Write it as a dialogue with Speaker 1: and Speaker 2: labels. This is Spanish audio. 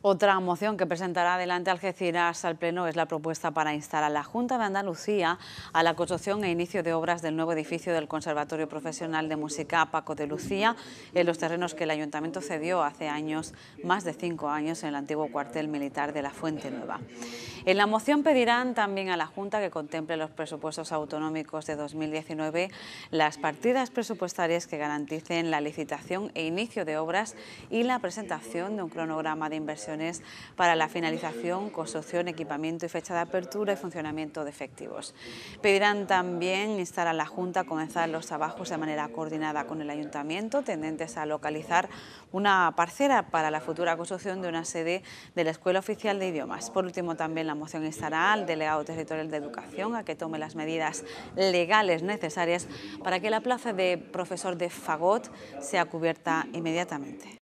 Speaker 1: Otra moción que presentará adelante Algeciras al Pleno es la propuesta para instar a la Junta de Andalucía a la construcción e inicio de obras del nuevo edificio del Conservatorio Profesional de Música Paco de Lucía en los terrenos que el Ayuntamiento cedió hace años, más de cinco años, en el antiguo cuartel militar de la Fuente Nueva. En la moción pedirán también a la Junta que contemple los presupuestos autonómicos de 2019 las partidas presupuestarias que garanticen la licitación e inicio de obras y la presentación de un cronograma de inversiones para la finalización, construcción, equipamiento y fecha de apertura y funcionamiento de efectivos. Pedirán también instar a la Junta a comenzar los trabajos de manera coordinada con el Ayuntamiento, tendentes a localizar una parcela para la futura construcción de una sede de la Escuela Oficial de Idiomas. Por último, también la moción estará al delegado territorial de Educación a que tome las medidas legales necesarias para que la plaza de profesor de Fagot sea cubierta inmediatamente.